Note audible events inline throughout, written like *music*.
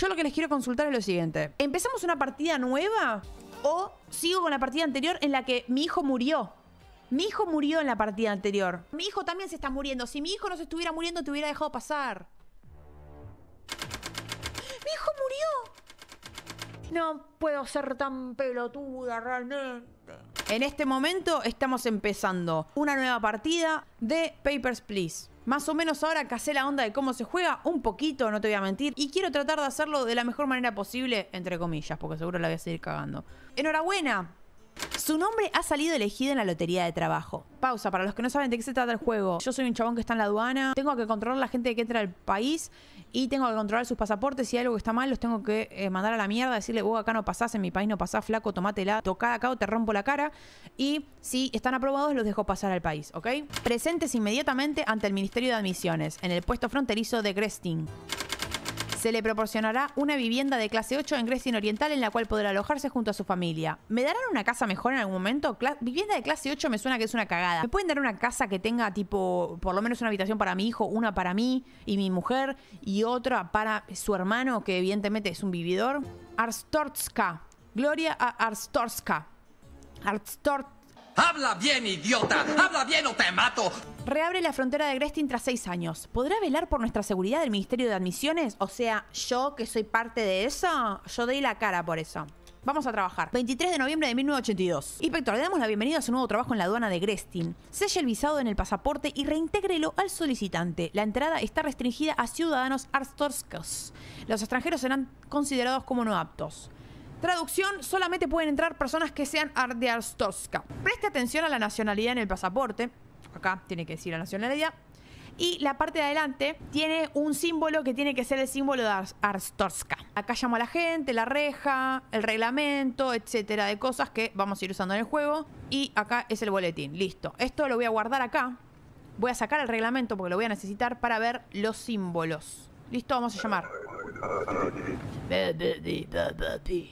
Yo lo que les quiero consultar es lo siguiente. ¿Empezamos una partida nueva o sigo con la partida anterior en la que mi hijo murió? Mi hijo murió en la partida anterior. Mi hijo también se está muriendo. Si mi hijo no se estuviera muriendo, te hubiera dejado pasar. ¡Mi hijo murió! No puedo ser tan pelotuda realmente. En este momento estamos empezando una nueva partida de Papers, Please. Más o menos ahora casé la onda de cómo se juega, un poquito, no te voy a mentir, y quiero tratar de hacerlo de la mejor manera posible, entre comillas, porque seguro la voy a seguir cagando. Enhorabuena su nombre ha salido elegido en la lotería de trabajo. Pausa, para los que no saben de qué se trata el juego. Yo soy un chabón que está en la aduana, tengo que controlar la gente que entra al país y tengo que controlar sus pasaportes. Si hay algo que está mal, los tengo que eh, mandar a la mierda, decirle, vos acá no pasás, en mi país no pasás, flaco, tomátela, tocá acá o te rompo la cara. Y si están aprobados, los dejo pasar al país, ¿ok? Presentes inmediatamente ante el Ministerio de Admisiones, en el puesto fronterizo de Gresting. Se le proporcionará una vivienda de clase 8 en Grecia Oriental en la cual podrá alojarse junto a su familia. ¿Me darán una casa mejor en algún momento? vivienda de clase 8 me suena que es una cagada. ¿Me pueden dar una casa que tenga tipo, por lo menos una habitación para mi hijo, una para mí y mi mujer y otra para su hermano que evidentemente es un vividor? Arstorska. Gloria a Arstorska. Habla bien, idiota. Habla bien o te mato. Reabre la frontera de Grestin tras seis años. ¿Podrá velar por nuestra seguridad el Ministerio de Admisiones? O sea, yo que soy parte de eso, yo doy la cara por eso. Vamos a trabajar. 23 de noviembre de 1982. Inspector, le damos la bienvenida a su nuevo trabajo en la aduana de Grestin. Selle el visado en el pasaporte y reintégrelo al solicitante. La entrada está restringida a ciudadanos arstorskos Los extranjeros serán considerados como no aptos. Traducción, solamente pueden entrar personas que sean de Preste atención a la nacionalidad en el pasaporte. Acá tiene que decir la nacionalidad. Y la parte de adelante tiene un símbolo que tiene que ser el símbolo de Arstorska. Acá llamo a la gente, la reja, el reglamento, etcétera, de cosas que vamos a ir usando en el juego. Y acá es el boletín, listo. Esto lo voy a guardar acá. Voy a sacar el reglamento porque lo voy a necesitar para ver los símbolos. Listo, vamos a llamar.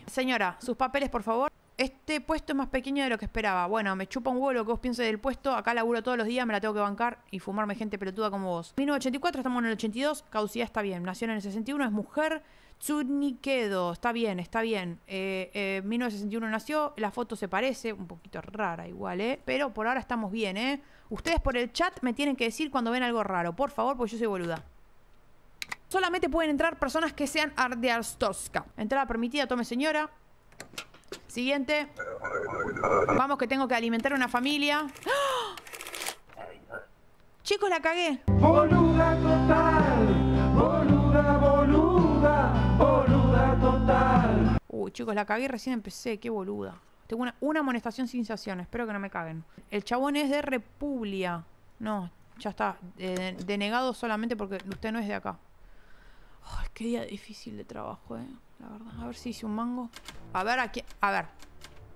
Señora, sus papeles, por favor. Este puesto es más pequeño de lo que esperaba. Bueno, me chupa un huevo lo que vos pienses del puesto. Acá laburo todos los días, me la tengo que bancar y fumarme gente pelotuda como vos. 1984, estamos en el 82. Causidad está bien. Nació en el 61, es mujer. Tsunikedo, está bien, está bien. 1961 eh, eh, nació, la foto se parece, un poquito rara igual, ¿eh? Pero por ahora estamos bien, ¿eh? Ustedes por el chat me tienen que decir cuando ven algo raro, por favor, porque yo soy boluda. Solamente pueden entrar personas que sean Tosca. Entrada permitida, tome señora. Siguiente. Vamos que tengo que alimentar a una familia. ¡Ah! Chicos, la cagué. Boluda total. Boluda, boluda. Boluda total. Uy, chicos, la cagué recién empecé. Qué boluda. Tengo una, amonestación sin sanción. Espero que no me caguen. El chabón es de Republia. No, ya está. Eh, denegado solamente porque usted no es de acá. Ay, qué día difícil de trabajo, eh. La verdad. A ver si hice un mango. A ver, aquí. A ver.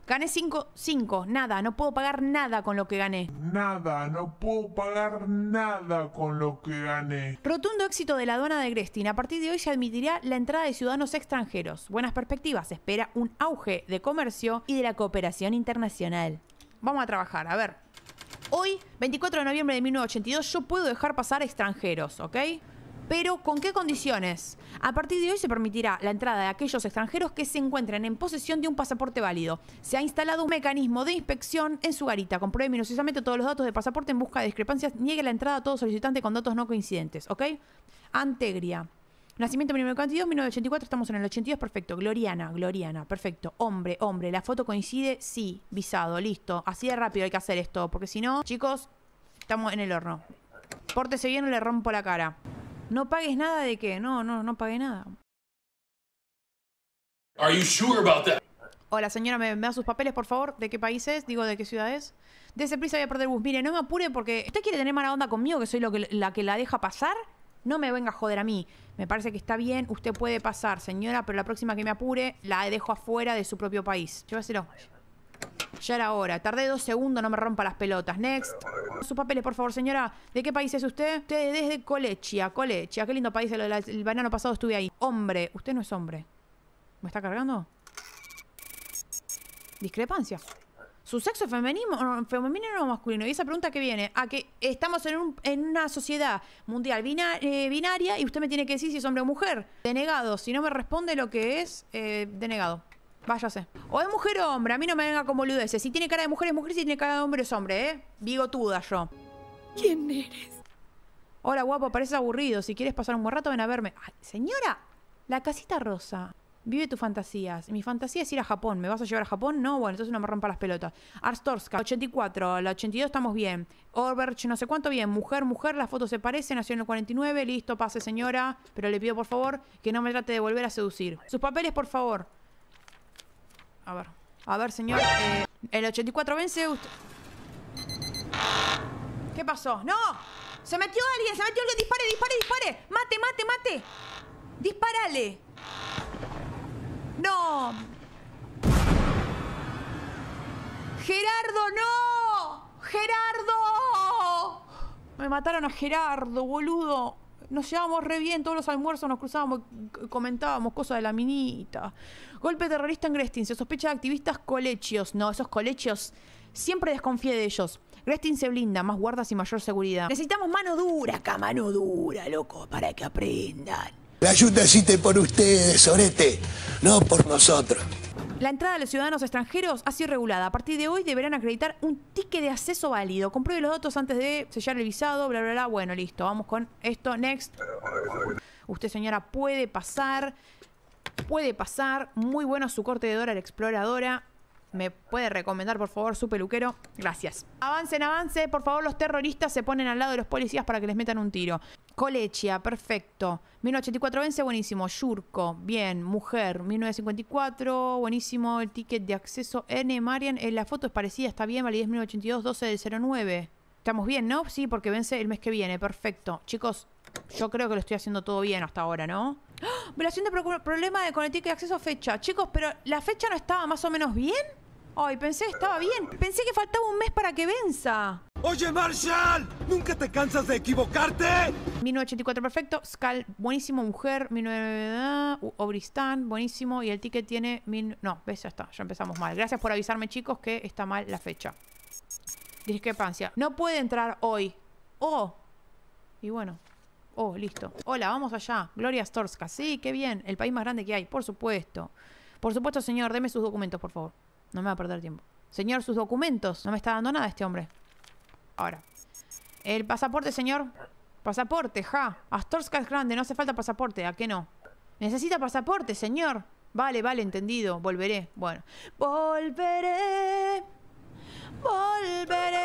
Gané 5, 5, nada, no puedo pagar nada con lo que gané. Nada, no puedo pagar nada con lo que gané. Rotundo éxito de la aduana de Grestin. A partir de hoy se admitirá la entrada de ciudadanos extranjeros. Buenas perspectivas, se espera un auge de comercio y de la cooperación internacional. Vamos a trabajar, a ver. Hoy, 24 de noviembre de 1982, yo puedo dejar pasar extranjeros, ¿ok? pero ¿con qué condiciones? A partir de hoy se permitirá la entrada de aquellos extranjeros que se encuentren en posesión de un pasaporte válido. Se ha instalado un mecanismo de inspección en su garita. Compruebe minuciosamente todos los datos de pasaporte en busca de discrepancias. Niegue la entrada a todo solicitante con datos no coincidentes, ¿ok? Antegria. Nacimiento 1942, 1984, estamos en el 82, perfecto. Gloriana, Gloriana, perfecto. Hombre, hombre, la foto coincide, sí, visado, listo. Así de rápido hay que hacer esto, porque si no, chicos, estamos en el horno. Pórtese bien o le rompo la cara. No pagues nada de qué. No, no, no pagué nada. Are you sure about that? Hola señora, ¿me, da sus papeles, por favor? ¿De qué país es? Digo, ¿de qué ciudad es? De ese prisa voy a perder el bus. Mire, no me apure porque usted quiere tener mala onda conmigo, que soy lo que, la que la deja pasar. No me venga a joder a mí. Me parece que está bien, usted puede pasar, señora, pero la próxima que me apure la dejo afuera de su propio país. Yo Llévaselo. Ya era hora. Tardé dos segundos, no me rompa las pelotas. Next. Sus papeles, por favor, señora. ¿De qué país es usted? Usted es de Colechia. Colechia. Qué lindo país. El, verano pasado estuve ahí. Hombre. Usted no es hombre. ¿Me está cargando? Discrepancia. ¿Su sexo femenino, femenino o masculino? Y esa pregunta que viene, a que estamos en, un, en una sociedad mundial eh, binaria y usted me tiene que decir si es hombre o mujer. Denegado. Si no me responde lo que es, eh, denegado. Váyase. O es mujer o hombre, a mí no me venga como boludeces Si tiene cara de mujer es mujer, si tiene cara de hombre es hombre, ¿eh? Bigotuda yo. ¿Quién eres? Hola, guapo, pareces aburrido. Si quieres pasar un buen rato, ven a verme. señora, la casita rosa. Vive tus fantasías. Mi fantasía es ir a Japón. ¿Me vas a llevar a Japón? No, bueno, entonces no me rompa las pelotas. Arstorska, 84. La 82 estamos bien. Orberch, no sé cuánto bien. Mujer, mujer, las fotos se parecen. Nació en el 49. Listo, pase, señora. Pero le pido, por favor, que no me trate de volver a seducir. Sus papeles, por favor. A ver. A ver, señor. Eh, el 84 vence. Usted... ¿Qué pasó? ¡No! ¡Se metió alguien! ¡Se metió alguien! ¡Dispare, dispare, dispare! ¡Mate, mate, mate! ¡Disparale! ¡No! ¡Gerardo, no! ¡Gerardo! Me mataron a Gerardo, boludo nos llevábamos re bien, todos los almuerzos nos cruzábamos, comentábamos cosas de la minita. Golpe terrorista en Grestin, se sospecha de activistas colegios. No, esos colegios siempre desconfíe de ellos. Grestin se blinda, más guardas y mayor seguridad. Necesitamos mano dura acá, mano dura, loco, para que aprendan. La ayuda existe por ustedes, Orete, no por nosotros. La entrada de los ciudadanos extranjeros ha sido regulada. A partir de hoy deberán acreditar un ticket de acceso válido. Compruebe los datos antes de sellar el visado, bla, bla, bla. Bueno, listo. Vamos con esto. Next. Usted, señora, puede pasar. Puede pasar. Muy bueno su corte de dólar exploradora. ¿Me puede recomendar, por favor, su peluquero? Gracias. Avancen, avance. Por favor, los terroristas se ponen al lado de los policías para que les metan un tiro. Colechia, perfecto. 1984 vence, buenísimo. Yurko, bien. Mujer, 1954, buenísimo. El ticket de acceso N. Marian, eh, la foto es parecida, está bien. Validez 1982, 12 09. Estamos bien, ¿no? Sí, porque vence el mes que viene, perfecto. Chicos, yo creo que lo estoy haciendo todo bien hasta ahora, ¿no? ¡Oh! ¡Ah! Violación de problema de, con el ticket de acceso fecha. Chicos, pero la fecha no estaba más o menos bien. Ay, pensé estaba bien. Pensé que faltaba un mes para que venza. Oye, Marshall, ¿nunca te cansas de equivocarte? 1984, perfecto. Scal, buenísimo. Mujer, 19... Obristán, buenísimo. Y el ticket tiene... No, ves, ya está. Ya empezamos mal. Gracias por avisarme, chicos, que está mal la fecha. Discrepancia. No puede entrar hoy. Oh. Y bueno. Oh, listo. Hola, vamos allá. Gloria Storska. Sí, qué bien. El país más grande que hay, por supuesto. Por supuesto, señor. Deme sus documentos, por favor. No me va a perder tiempo. Señor, sus documentos. No me está dando nada este hombre. Ahora. El pasaporte, señor. Pasaporte, ja. Astorska es grande, no hace falta pasaporte. ¿A qué no? Necesita pasaporte, señor. Vale, vale, entendido. Volveré. Bueno. Volveré. Volveré.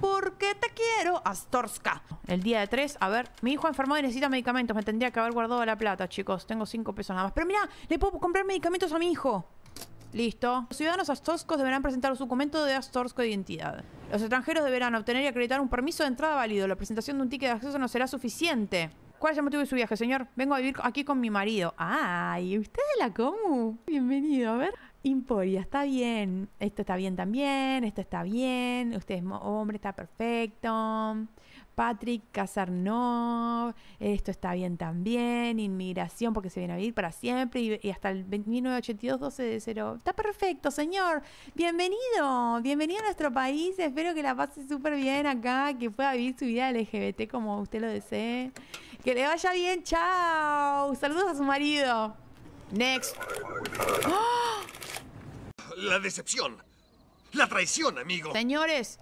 Porque te quiero, Astorska. El día de tres a ver, mi hijo enfermado y necesita medicamentos. Me tendría que haber guardado la plata, chicos. Tengo cinco pesos nada más. Pero mira, le puedo comprar medicamentos a mi hijo. Listo. Los ciudadanos astorscos deberán presentar su documento de astorsco de identidad. Los extranjeros deberán obtener y acreditar un permiso de entrada válido. La presentación de un ticket de acceso no será suficiente. ¿Cuál es el motivo de su viaje, señor? Vengo a vivir aquí con mi marido. ¡Ay! ¿Usted de la Comu? Bienvenido, a ver. imporia está bien. Esto está bien también. Esto está bien. Usted es hombre, está perfecto. Patrick, casar esto está bien también, inmigración porque se viene a vivir para siempre y, hasta el 1982, 12 de 0. Está perfecto, señor. Bienvenido, bienvenido a nuestro país. Espero que la pase súper bien acá, que pueda vivir su vida LGBT como usted lo desee. Que le vaya bien, chao. Saludos a su marido. Next. ¡Ah! La decepción. La traición, amigo. Señores.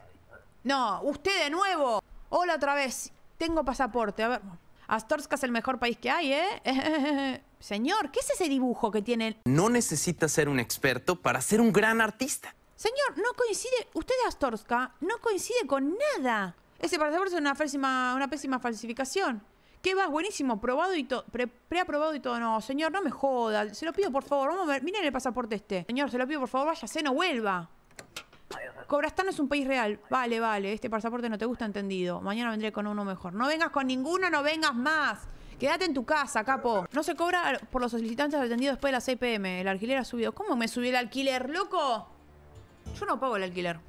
No, usted de nuevo. Hola otra vez. Tengo pasaporte. A ver. Astorska es el mejor país que hay, ¿eh? *laughs* Señor, ¿qué es ese dibujo que tiene? No necesita ser un experto para ser un gran artista. Señor, no coincide. Usted de Astorska ¿ah? no coincide con nada. Ese pasaporte es una, pésima, una pésima falsificación. ¿Qué va? Buenísimo, probado y todo. Preaprobado y todo. No, señor, no me joda. Se lo pido, por favor. Vamos a ver. Miren el pasaporte este. Señor, se lo pido, por favor. Vaya, se no vuelva no es un país real. Vale, vale, este pasaporte no te gusta, entendido. Mañana vendré con uno mejor. No vengas con ninguno, no vengas más. Quédate en tu casa, capo. No se cobra por los solicitantes atendidos después de las CPM. El alquiler ha subido. ¿Cómo me subió el alquiler, loco? Yo no pago el alquiler.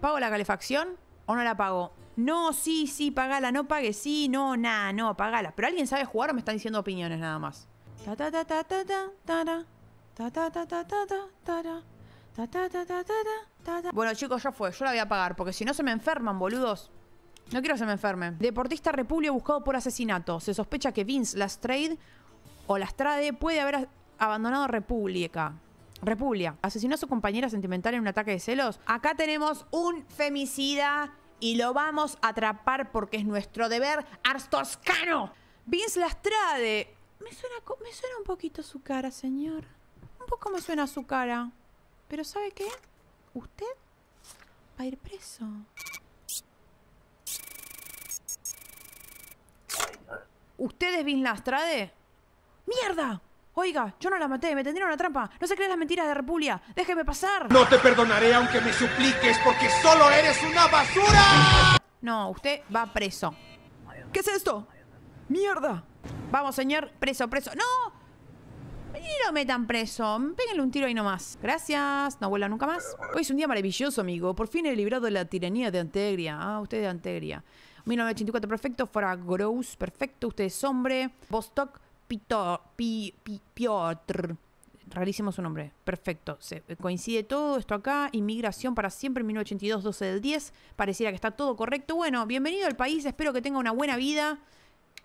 ¿Pago la calefacción o no la pago? No, sí, sí, pagala. No pague, sí, no, nada, no, pagala. Pero alguien sabe jugar o me están diciendo opiniones nada más. Bueno, chicos, ya fue. Yo la voy a pagar porque si no se me enferman, boludos. No quiero que se me enferme. Deportista república buscado por asesinato. Se sospecha que Vince Lastrade o Lastrade puede haber abandonado República. República. Asesinó a su compañera sentimental en un ataque de celos. Acá tenemos un femicida y lo vamos a atrapar porque es nuestro deber arstoscano. Vince Lastrade, me suena, un poquito su cara, señor. Un poco me suena su cara. Pero ¿sabe qué? Usted va a ir preso. ¿Usted es Bin Lastrade? ¡Mierda! Oiga, yo no la maté, me tendieron una trampa. No se creen las mentiras de Repulia. Déjeme pasar. No te perdonaré aunque me supliques porque solo eres una basura. No, usted va preso. ¿Qué es esto? ¡Mierda! Vamos, señor, preso, preso. ¡No! Y lo metan preso. pégale un tiro ahí nomás. Gracias. No vuela nunca más. Hoy es un día maravilloso, amigo. Por fin he librado de la tiranía de Antegria. Ah, usted de Antegria. 1984, perfecto. Fora Gross, perfecto. Usted es hombre. Vostok Pito, Pi, Piotr. Rarísimo su nombre. Perfecto. Se, coincide todo esto acá. Inmigración para siempre, 1982, 12 del 10. Pareciera que está todo correcto. Bueno, bienvenido al país. Espero que tenga una buena vida.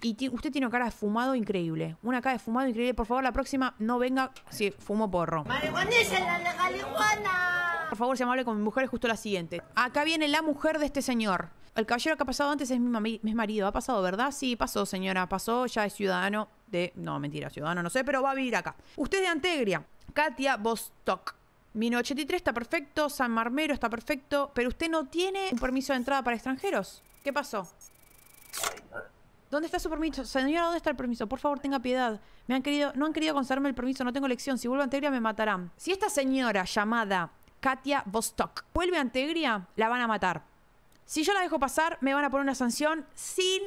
Y usted tiene una cara de fumado increíble. Una cara de fumado increíble. Por favor, la próxima no venga si fumo porro. la Por favor, se amable con mi mujer, es justo la siguiente. Acá viene la mujer de este señor. El caballero que ha pasado antes es mi, marido. ¿Ha pasado, verdad? Sí, pasó, señora. Pasó, ya es ciudadano de... No, mentira, ciudadano no sé, pero va a vivir acá. Usted de Antegria. Katia Bostock. 1983 está perfecto, San Marmero está perfecto, pero usted no tiene un permiso de entrada para extranjeros. ¿Qué pasó? ¿Dónde está su permiso? Señora, ¿dónde está el permiso? Por favor, tenga piedad. Me han querido, no han querido concederme el permiso, no tengo elección. Si vuelvo a Antegria me matarán. Si esta señora llamada Katia Vostok vuelve a Antegria, la van a matar. Si yo la dejo pasar, me van a poner una sanción sin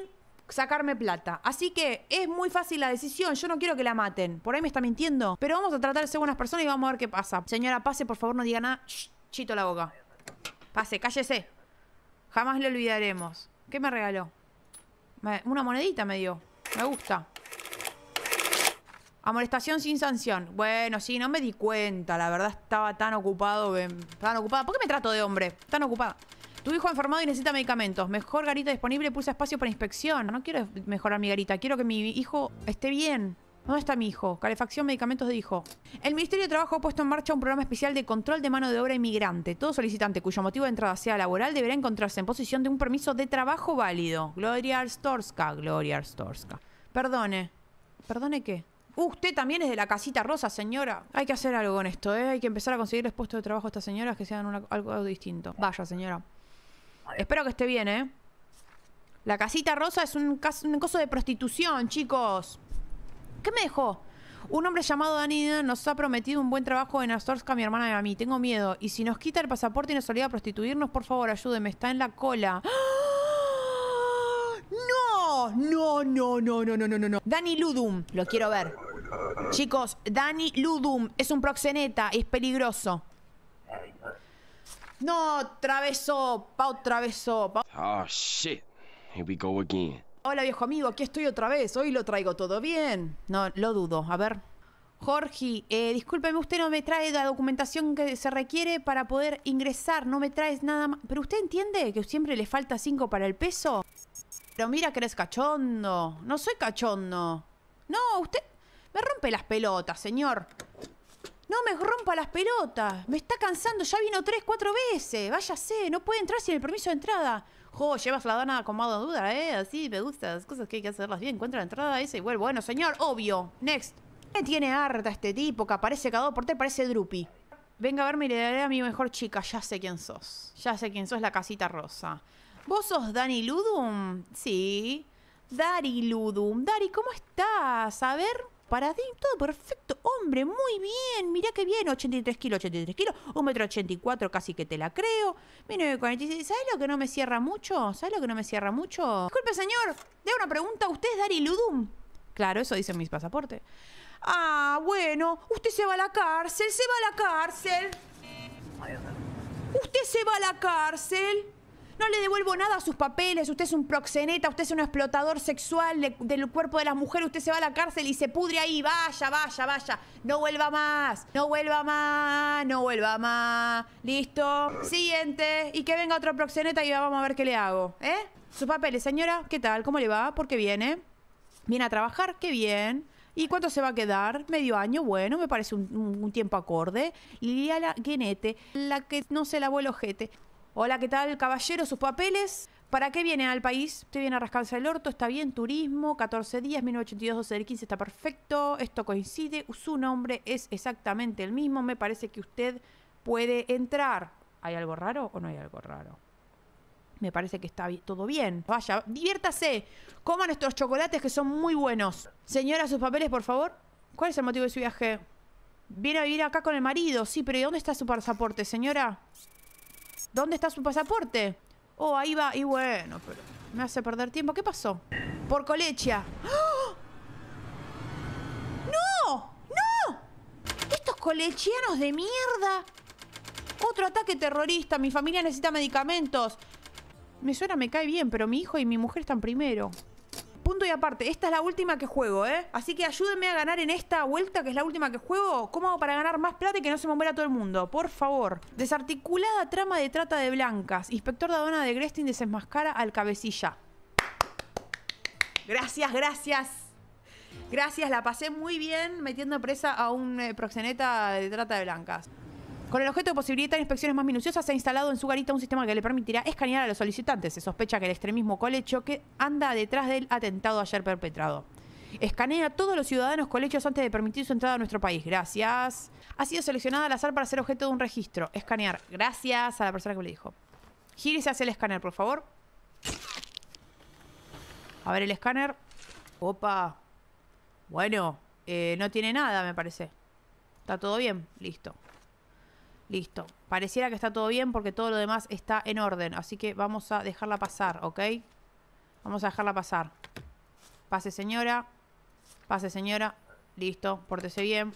sacarme plata. Así que es muy fácil la decisión. Yo no quiero que la maten. Por ahí me está mintiendo. Pero vamos a tratar de ser buenas personas y vamos a ver qué pasa. Señora, pase, por favor, no diga nada. chito la boca. Pase, cállese. Jamás le olvidaremos. ¿Qué me regaló? una monedita me dio. Me gusta. Amonestación sin sanción. Bueno, sí, no me di cuenta. La verdad estaba tan ocupado. Tan ocupada. ¿Por qué me trato de hombre? Tan ocupada. Tu hijo enfermado y necesita medicamentos. Mejor garita disponible. Pulsa espacio para inspección. No quiero mejorar mi garita. Quiero que mi hijo esté bien. ¿Dónde está mi hijo? Calefacción, medicamentos dijo. El Ministerio de Trabajo ha puesto en marcha un programa especial de control de mano de obra inmigrante. Todo solicitante cuyo motivo de entrada sea laboral deberá encontrarse en posición de un permiso de trabajo válido. Gloria Arstorska, Gloria Arstorska. Perdone. ¿Perdone qué? Uh, usted también es de la casita rosa, señora. Hay que hacer algo con esto, ¿eh? Hay que empezar a conseguirles puestos de trabajo a estas señoras que sean algo, distinto. Vaya, señora. Espero que esté bien, ¿eh? La casita rosa es un, caso, un coso de prostitución, chicos. ¿Qué me dejó? Un hombre llamado Danny nos ha prometido un buen trabajo en Astorska, mi hermana y a mí. Tengo miedo. Y si nos quita el pasaporte y nos obliga a prostituirnos, por favor, ayúdenme. Está en la cola. *gasps* ¡No! No, no, no, no, no, no, no. no. Dani Ludum. Lo quiero ver. Chicos, Dani Ludum es un proxeneta. Es peligroso. No, traveso. Pau, traveso. ¡Ah, Oh, shit. Here we go again. Hola viejo amigo, aquí estoy otra vez, hoy lo traigo todo bien. No, lo dudo, a ver. Jorge, eh, discúlpeme, usted no me trae la documentación que se requiere para poder ingresar, no me traes nada más. ¿Pero usted entiende que siempre le falta cinco para el peso? Pero mira que eres cachondo. No soy cachondo. No, usted me rompe las pelotas, señor. No me rompa las pelotas. Me está cansando. Ya vino tres, cuatro veces. Váyase. No puede entrar sin el permiso de entrada jo, llevas la dona con modo duda, ¿eh? Así me gusta, las cosas que hay que hacerlas bien. Encuentra la entrada esa y vuelvo. Bueno, señor, obvio. Next. ¿Qué tiene harta este tipo que aparece cada dos por tres? Parece Drupi. Venga a verme y le daré a mi mejor chica. Ya sé quién sos. Ya sé quién sos, la casita rosa. ¿Vos sos Dani Ludum? Sí. Dari Ludum. Dari, ¿cómo estás? A ver todo perfecto, hombre, muy bien, mirá qué bien, 83 kilos, 83 kilos, 1,84 m, casi que te la creo, 1946, ¿sabes lo que no me cierra mucho? ¿Sabes lo que no me cierra mucho? Disculpe, señor, de una pregunta, ¿usted es Dari Ludum? Claro, eso dice mis pasaportes. Ah, bueno, usted se va a la cárcel, se va a la cárcel. Usted se va a la cárcel no le devuelvo nada a sus papeles, usted es un proxeneta, usted es un explotador sexual del cuerpo de las mujeres, usted se va a la cárcel y se pudre ahí, vaya, vaya, vaya, no vuelva más, no vuelva más, no vuelva más, listo, siguiente, y que venga otro proxeneta y vamos a ver qué le hago, ¿eh? Sus papeles, señora, ¿qué tal? ¿Cómo le va? ¿Por qué viene? ¿Viene a trabajar? ¡Qué bien! ¿Y cuánto se va a quedar? Medio año, bueno, me parece un, tiempo acorde. Liliana Guenete, la que no se la el ojete. Hola, ¿qué tal, caballero? ¿Sus papeles? ¿Para qué viene al país? Usted viene a rascarse el orto, está bien, turismo, 14 días, 1982, 12 del 15, está perfecto, esto coincide, su nombre es exactamente el mismo, me parece que usted puede entrar. ¿Hay algo raro o no hay algo raro? Me parece que está todo bien. Vaya, diviértase, coma nuestros chocolates que son muy buenos. Señora, sus papeles, por favor. ¿Cuál es el motivo de su viaje? Viene a vivir acá con el marido, sí, pero ¿y dónde está su pasaporte, señora? ¿Dónde está su pasaporte? Oh, ahí va. Y bueno, pero me hace perder tiempo. ¿Qué pasó? Por colecha. ¡Ah! ¡No! ¡No! Estos colechianos de mierda. Otro ataque terrorista. Mi familia necesita medicamentos. Me suena, me cae bien, pero mi hijo y mi mujer están primero punto y aparte, esta es la última que juego, ¿eh? Así que ayúdenme a ganar en esta vuelta, que es la última que juego. ¿Cómo hago para ganar más plata y que no se me muera todo el mundo? Por favor. Desarticulada trama de trata de blancas. Inspector Dadona de Grestin desenmascara al cabecilla. Gracias, gracias. Gracias, la pasé muy bien metiendo presa a un eh, proxeneta de trata de blancas. Con el objeto de posibilitar inspecciones más minuciosas, se ha instalado en su garita un sistema que le permitirá escanear a los solicitantes. Se sospecha que el extremismo colecho que anda detrás del atentado ayer perpetrado. Escanea a todos los ciudadanos colechos antes de permitir su entrada a nuestro país. Gracias. Ha sido seleccionada al azar para ser objeto de un registro. Escanear. Gracias a la persona que lo dijo. Gírese hacia el escáner, por favor. A ver el escáner. Opa. Bueno, eh, no tiene nada, me parece. Está todo bien. Listo. Listo. Pareciera que está todo bien porque todo lo demás está en orden. Así que vamos a dejarla pasar, ¿ok? Vamos a dejarla pasar. Pase, señora. Pase, señora. Listo. Pórtese bien.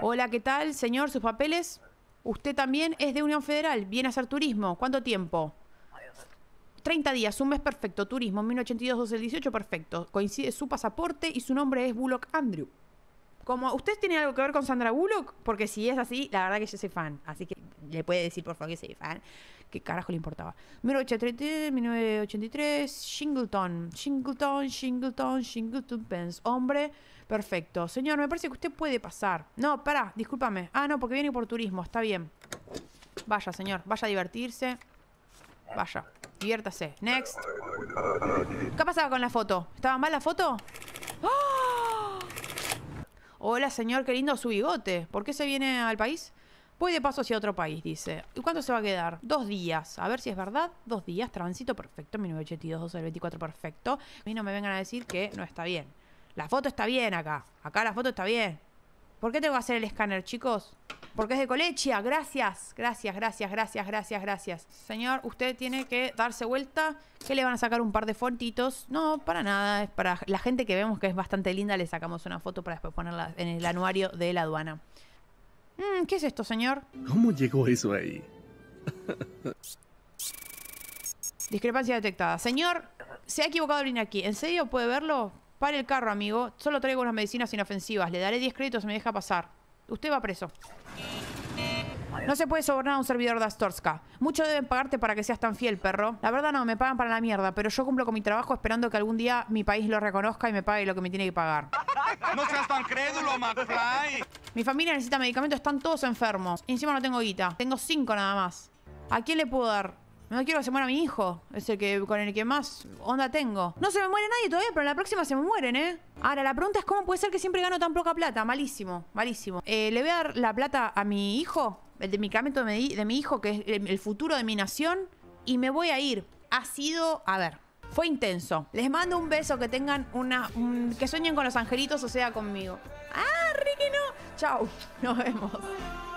Hola, ¿qué tal, señor? ¿Sus papeles? Usted también es de Unión Federal. Viene a hacer turismo. ¿Cuánto tiempo? 30 días, un mes perfecto. Turismo, 1982, 12, 18, perfecto. Coincide su pasaporte y su nombre es Bullock Andrew como usted tiene algo que ver con Sandra Bullock, porque si es así, la verdad que yo soy fan, así que le puede decir por favor que soy fan, qué carajo le importaba. 1983, 1983, Shingleton, Shingleton, Shingleton, Shingleton Pence, hombre perfecto. Señor, me parece que usted puede pasar. No, para discúlpame. Ah, no, porque viene por turismo, está bien. Vaya, señor, vaya a divertirse. Vaya, diviértase. Next. ¿Qué pasaba con la foto? ¿Estaba mal la foto? ¡Ah! Hola, señor, qué lindo su bigote. ¿Por qué se viene al país? Voy de paso hacia otro país, dice. ¿Y cuánto se va a quedar? Dos días. A ver si es verdad. Dos días. Tránsito perfecto. 1982, 12, 24, perfecto. mí no me vengan a decir que no está bien. La foto está bien acá. Acá la foto está bien. ¿Por qué tengo que hacer el escáner, chicos? porque es de Colechia. Gracias, gracias, gracias, gracias, gracias, gracias. Señor, usted tiene que darse vuelta. Que le van a sacar un par de fotitos. No, para nada. Es para la gente que vemos que es bastante linda. Le sacamos una foto para después ponerla en el anuario de la aduana. Mm, ¿Qué es esto, señor? ¿Cómo llegó eso ahí? Discrepancia detectada. Señor, se ha equivocado el aquí. ¿En serio puede verlo? Pare el carro, amigo. Solo traigo unas medicinas inofensivas. Le daré 10 créditos y me deja pasar. Usted va preso. No se puede sobornar a un servidor de Astorska. Muchos deben pagarte para que seas tan fiel, perro. La verdad no, me pagan para la mierda, pero yo cumplo con mi trabajo esperando que algún día mi país lo reconozca y me pague lo que me tiene que pagar. *laughs* No seas tan crédulo, McFly. Mi familia necesita medicamentos, están todos enfermos. encima no tengo guita. Tengo cinco nada más. ¿A quién le puedo dar? No quiero que se muera mi hijo. Es el que con el que más onda tengo. No se me muere nadie todavía, pero en la próxima se me mueren, ¿eh? Ahora, la pregunta es cómo puede ser que siempre gano tan poca plata. Malísimo, malísimo. Eh, ¿Le voy a dar la plata a mi hijo? el de mi, hijo, que es eh, el futuro de mi nación, y me voy a ir. Ha sido, a ver, fue intenso. Les mando un beso, que tengan una. que sueñen con los angelitos o sea conmigo. ¡Ah, Ricky no! ¡Chao! *laughs* Nos vemos.